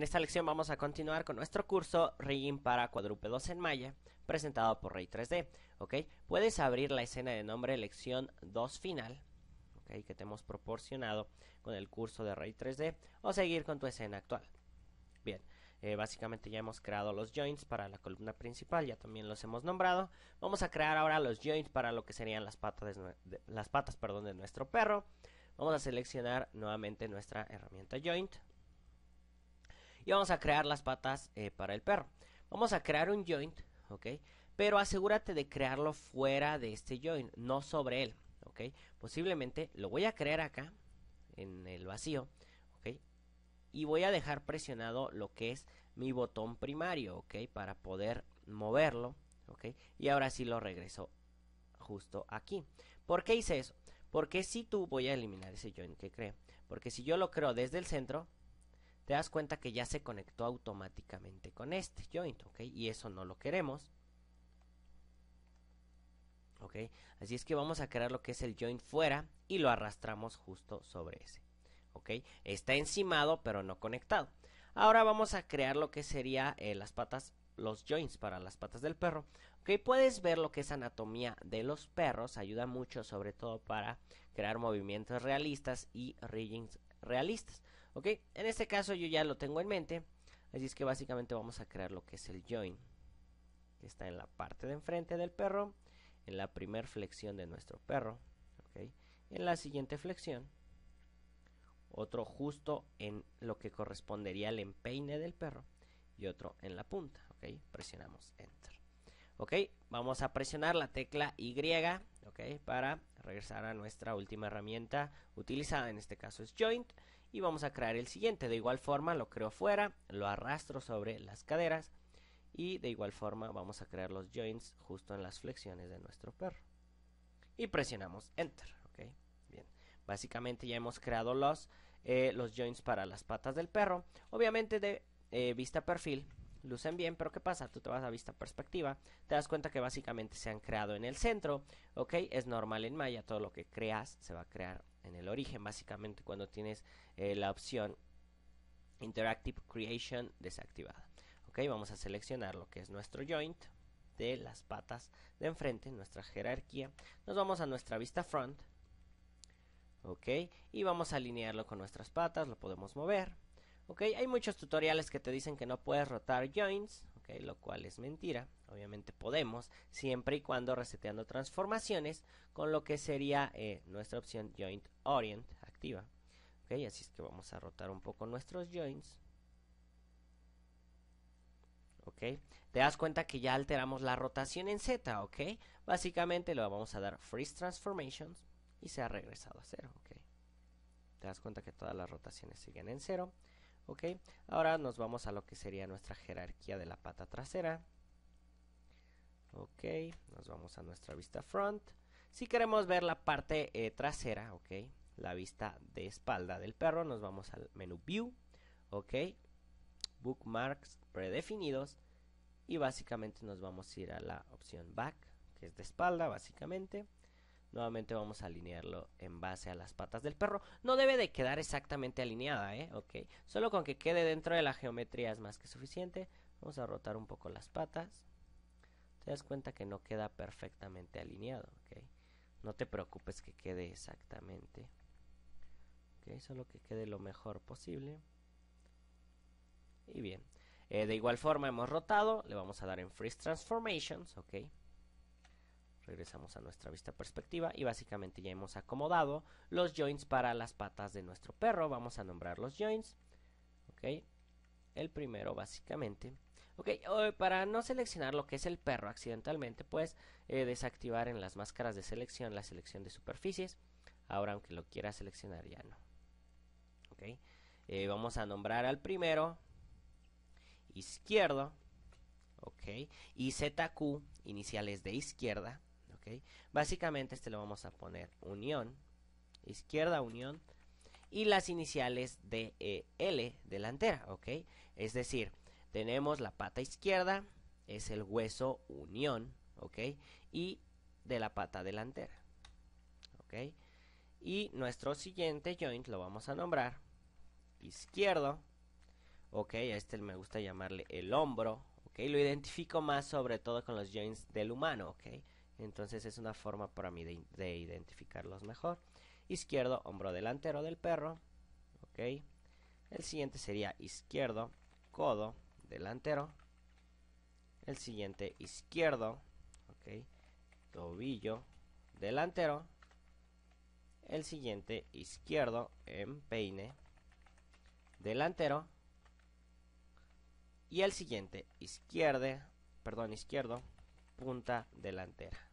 En esta lección vamos a continuar con nuestro curso Rigging para cuadrúpedos en Maya, presentado por Rey 3D. Okay, Puedes abrir la escena de nombre lección 2 final, que te hemos proporcionado con el curso de Rey 3D, o seguir con tu escena actual. Bien, eh, básicamente ya hemos creado los joints para la columna principal, ya también los hemos nombrado. Vamos a crear ahora los joints para lo que serían las patas las patas perdón, de nuestro perro. Vamos a seleccionar nuevamente nuestra herramienta joint y vamos a crear las patas eh, para el perro. Vamos a crear un joint, ¿ok? Pero asegúrate de crearlo fuera de este joint, no sobre él, ¿ok? Posiblemente lo voy a crear acá, en el vacío, ¿ok? Y voy a dejar presionado lo que es mi botón primario, ¿ok? Para poder moverlo, ¿ok? Y ahora sí lo regreso justo aquí. ¿Por qué hice eso? Porque si tú voy a eliminar ese joint que cree. Porque si yo lo creo desde el centro, te das cuenta que ya se conectó automáticamente con este joint, ¿ok? Y eso no lo queremos. ¿Ok? Así es que vamos a crear lo que es el joint fuera y lo arrastramos justo sobre ese. ¿Ok? Está encimado pero no conectado. Ahora vamos a crear lo que sería eh, las patas, los joints para las patas del perro. ¿Ok? Puedes ver lo que es anatomía de los perros, ayuda mucho sobre todo para crear movimientos realistas y riggings realistas ok en este caso yo ya lo tengo en mente así es que básicamente vamos a crear lo que es el join que está en la parte de enfrente del perro en la primer flexión de nuestro perro ok en la siguiente flexión otro justo en lo que correspondería al empeine del perro y otro en la punta, ¿ok? Presionamos Enter. ¿Ok? Vamos a presionar la tecla Y, ¿ok? Para regresar a nuestra última herramienta utilizada, en este caso es Joint, y vamos a crear el siguiente. De igual forma lo creo fuera, lo arrastro sobre las caderas y de igual forma vamos a crear los joints justo en las flexiones de nuestro perro. Y presionamos Enter. ¿ok? Bien. Básicamente ya hemos creado los, eh, los joints para las patas del perro. Obviamente de eh, vista perfil lucen bien, pero ¿qué pasa? Tú te vas a vista perspectiva, te das cuenta que básicamente se han creado en el centro, ¿ok? Es normal en Maya, todo lo que creas se va a crear en el origen básicamente cuando tienes eh, la opción Interactive Creation desactivada. Ok, vamos a seleccionar lo que es nuestro joint de las patas de enfrente, nuestra jerarquía. Nos vamos a nuestra vista front. Ok, y vamos a alinearlo con nuestras patas, lo podemos mover. Ok, hay muchos tutoriales que te dicen que no puedes rotar joints, lo cual es mentira. Obviamente podemos, siempre y cuando reseteando transformaciones, con lo que sería eh, nuestra opción Joint Orient activa. Así es que vamos a rotar un poco nuestros joints. ¿ok? Te das cuenta que ya alteramos la rotación en Z, ¿ok? Básicamente le vamos a dar Freeze Transformations y se ha regresado a cero, Te das cuenta que todas las rotaciones siguen en cero ok ahora nos vamos a lo que sería nuestra jerarquía de la pata trasera ok nos vamos a nuestra vista front si queremos ver la parte eh, trasera ok la vista de espalda del perro nos vamos al menú view ok bookmarks predefinidos y básicamente nos vamos a ir a la opción back que es de espalda básicamente Nuevamente vamos a alinearlo en base a las patas del perro. No debe de quedar exactamente alineada, ¿eh? Ok. Solo con que quede dentro de la geometría es más que suficiente. Vamos a rotar un poco las patas. Te das cuenta que no queda perfectamente alineado, ¿ok? No te preocupes que quede exactamente. Ok, solo que quede lo mejor posible. Y bien. Eh, de igual forma hemos rotado. Le vamos a dar en Freeze Transformations, ¿ok? regresamos a nuestra vista perspectiva y básicamente ya hemos acomodado los joints para las patas de nuestro perro. Vamos a nombrar los joints. Ok, el primero básicamente. Ok, para no seleccionar lo que es el perro accidentalmente, pues eh, desactivar en las máscaras de selección la selección de superficies. Ahora, aunque lo quiera seleccionar, ya no. Ok, eh, vamos a nombrar al primero izquierdo. Ok, y ZQ, iniciales de izquierda. Básicamente este lo vamos a poner unión, izquierda unión, y las iniciales de eh, L delantera, ¿ok? Es decir, tenemos la pata izquierda, es el hueso unión, ¿ok? Y de la pata delantera, ¿ok? Y nuestro siguiente joint lo vamos a nombrar izquierdo, ¿ok? A este me gusta llamarle el hombro, ¿ok? Lo identifico más sobre todo con los joints del humano, ¿ok? Entonces es una forma para mí de, identificarlos mejor. Izquierdo, hombro delantero del perro. El siguiente sería izquierdo, codo delantero. El siguiente izquierdo, tobillo delantero. El siguiente izquierdo, empeine delantero. Y el siguiente perdón, izquierdo, punta delantera.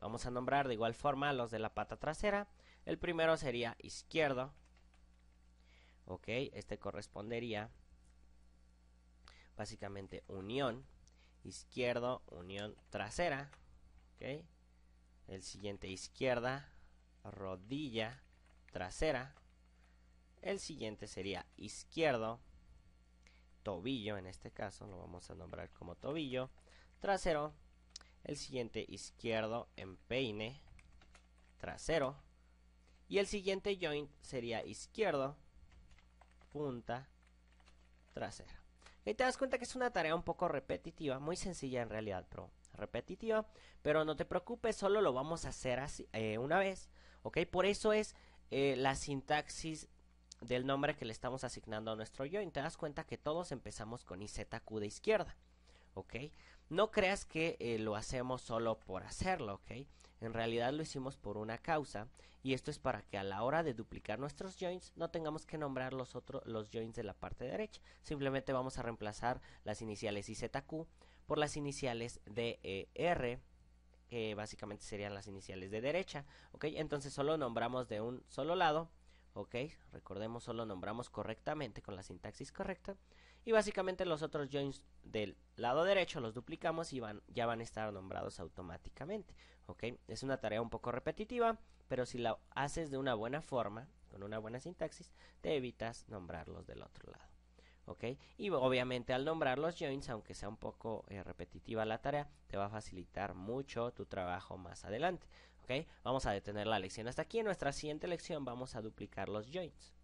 Vamos a nombrar de igual forma los de la pata trasera. El primero sería izquierdo, ¿ok? Este correspondería básicamente unión, izquierdo, unión trasera, El siguiente izquierda, rodilla, trasera. El siguiente sería izquierdo, tobillo en este caso, lo vamos a nombrar como tobillo, trasero, el siguiente izquierdo empeine trasero y el siguiente joint sería izquierdo punta trasera y te das cuenta que es una tarea un poco repetitiva muy sencilla en realidad pero repetitiva pero no te preocupes solo lo vamos a hacer así eh, una vez ok por eso es eh, la sintaxis del nombre que le estamos asignando a nuestro joint, te das cuenta que todos empezamos con izq de izquierda ¿ok? No creas que eh, lo hacemos solo por hacerlo, ¿ok? En realidad lo hicimos por una causa y esto es para que a la hora de duplicar nuestros joints no tengamos que nombrar los, otros los joins de la parte derecha. Simplemente vamos a reemplazar las iniciales IZQ por las iniciales de que básicamente serían las iniciales de derecha, ¿ok? Entonces solo nombramos de un solo lado, ¿ok? Recordemos, solo nombramos correctamente con la sintaxis correcta y básicamente los otros joins del lado derecho los duplicamos y van, ya van a estar nombrados automáticamente. ¿ok? Es una tarea un poco repetitiva, pero si la haces de una buena forma, con una buena sintaxis, te evitas nombrarlos del otro lado. ¿ok? Y obviamente al nombrar los joins, aunque sea un poco eh, repetitiva la tarea, te va a facilitar mucho tu trabajo más adelante. ¿ok? Vamos a detener la lección hasta aquí. En nuestra siguiente lección vamos a duplicar los joins.